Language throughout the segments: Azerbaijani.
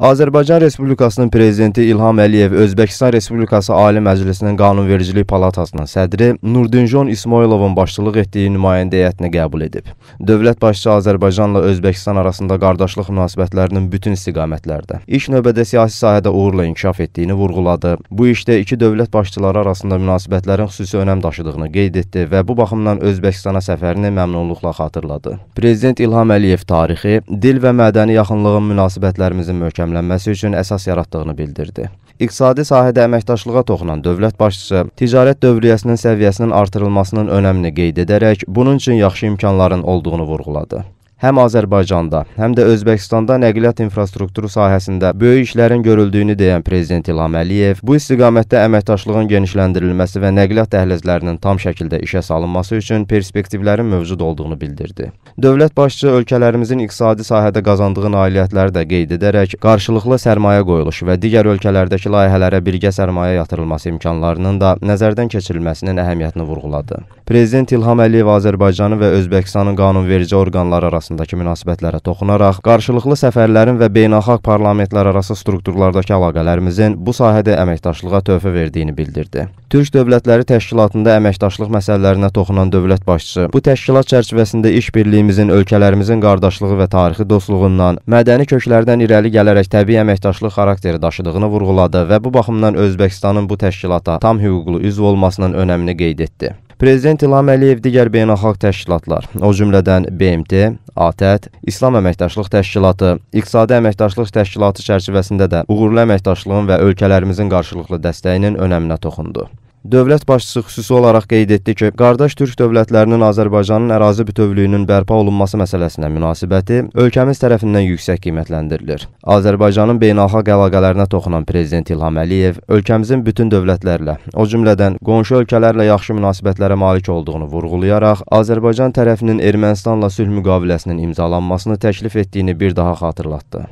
Azərbaycan Respublikasının prezidenti İlham Əliyev Özbəkistan Respublikası Ali Məclisinin qanunvericilik palatasının sədri Nurdinjon İsmoilovun başçılıq etdiyi nümayəndə heyətini qəbul edib. Dövlət başçısı Azərbaycanla Özbəkistan arasında qardaşlıq münasibətlərinin bütün istiqamətlərdə, ilk növbədə siyasi sahədə uğurla inkişaf etdiyini vurğuladı. Bu işdə iki dövlət başçıları arasında münasibətlərin xüsusi önəm daşıdığını qeyd etdi və bu baxımdan Özbəkistana səfərini məmnunluqla xatırladı. Prezident İlham Əliyev tarixi, dil və mədəni yaxınlığın münasibətlərimizin möhkəm möhkəmlənməsi üçün əsas yaratdığını bildirdi. İqtisadi sahədə əməkdaşlığa toxunan dövlət başçısı ticarət dövriyyəsinin səviyyəsinin artırılmasının önəmini qeyd edərək bunun üçün yaxşı imkanların olduğunu vurğuladı həm Azərbaycanda, həm də Özbəkistanda nəqliyyat infrastrukturu sahəsində böyük işlərin görüldüyünü deyən prezident İlham Əliyev, bu istiqamətdə əməkdaşlığın genişləndirilməsi və nəqliyyat dəhlizlərinin tam şəkildə işə salınması üçün perspektivlərin mövcud olduğunu bildirdi. Dövlət başçısı ölkələrimizin iqtisadi sahədə qazandığı nailiyyətləri də qeyd edərək, qarşılıqlı sərmayə qoyuluşu və digər ölkələrdəki layihələrə birgə sərmayə yatırılması imkanlarının da nəzərdən keçirilməsinin əhəmiyyətini vurğuladı. Prezident İlham Əliyev Azərbaycanın və Özbəkistanın qanunverici orqanları arasındakı münasibətlərə toxunaraq, qarşılıqlı səfərlərin və beynəlxalq parlamentlər arası strukturlardakı əlaqələrimizin bu sahədə əməkdaşlığa töhfə verdiyini bildirdi. Türk Dövlətləri Təşkilatında əməkdaşlıq məsələlərinə toxunan dövlət başçısı bu təşkilat çərçivəsində işbirliyimizin ölkələrimizin qardaşlığı və tarixi dostluğundan, mədəni köklərdən irəli gələrək təbii əməkdaşlıq xarakteri daşıdığını vurğuladı və bu baxımdan Özbəkistanın bu təşkilata tam hüquqlu üzv olmasının önəmini qeyd etdi. Prezident İlham Əliyev digər beynəlxalq təşkilatlar, o cümlədən BMT, ATƏT, İslam Əməkdaşlıq Təşkilatı, İqtisadi Əməkdaşlıq Təşkilatı çərçivəsində də uğurlu əməkdaşlığın və ölkələrimizin qarşılıqlı dəstəyinin önəminə toxundu. Dövlət başçısı xüsusi olaraq qeyd etdi ki, qardaş türk dövlətlərinin Azərbaycanın ərazi bütövlüyünün bərpa olunması məsələsinə münasibəti ölkəmiz tərəfindən yüksək qiymətləndirilir. Azərbaycanın beynəlxalq əlaqələrinə toxunan prezident İlham Əliyev ölkəmizin bütün dövlətlərlə, o cümlədən qonşu ölkələrlə yaxşı münasibətlərə malik olduğunu vurğulayaraq Azərbaycan tərəfinin Ermənistanla sülh müqaviləsinin imzalanmasını təklif etdiyini bir daha xatırlatdı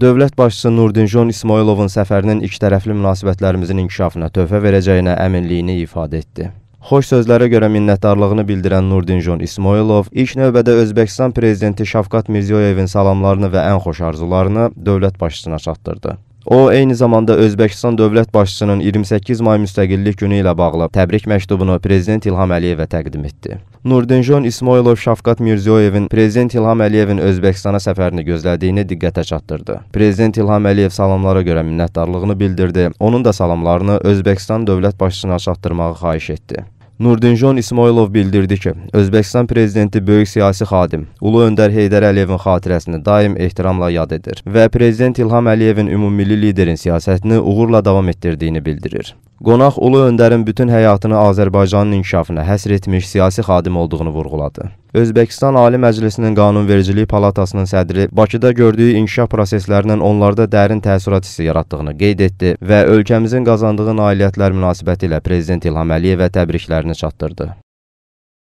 dövlət başçısı Nurdinjon İsmayılovun səfərinin ikitərəfli münasibətlərimizin inkişafına töhfə verəcəyinə əminliyini ifadə etdi. Xoş sözlərə görə minnətdarlığını bildirən Nurdinjon İsmayılov ilk növbədə Özbəkistan prezidenti Şavkat Mirziyoyevin salamlarını və ən xoş arzularını dövlət başçısına çatdırdı. O, eyni zamanda Özbəkistan dövlət başçısının 28 may müstəqillik günü ilə bağlı təbrik məktubunu Prezident İlham Əliyevə təqdim etdi. Nurdinjon İsmoilov Şafqat Mirziyoyevin Prezident İlham Əliyevin Özbəkistana səfərini gözlədiyini diqqətə çatdırdı. Prezident İlham Əliyev salamlara görə minnətdarlığını bildirdi, onun da salamlarını Özbəkistan dövlət başçısına çatdırmağı xahiş etdi. Nurdinjon İsmailov bildirdi ki, Özbəkistan prezidenti böyük siyasi xadim Ulu öndər Heydər Əliyevin xatirəsini daim ehtiramla yad edir və prezident İlham Əliyevin ümummilli liderin siyasətini uğurla davam etdirdiyini bildirir. Qonaq Ulu Öndərin bütün həyatını Azərbaycanın inkişafına həsr etmiş siyasi xadim olduğunu vurğuladı. Özbəkistan Ali Məclisinin Qanunvericilik Palatasının sədri Bakıda gördüyü inkişaf proseslərinin onlarda dərin təəssürat hissi yaratdığını qeyd etdi və ölkəmizin qazandığı nailiyyətlər münasibətilə Prezident İlham Əliyevə təbriklərini çatdırdı.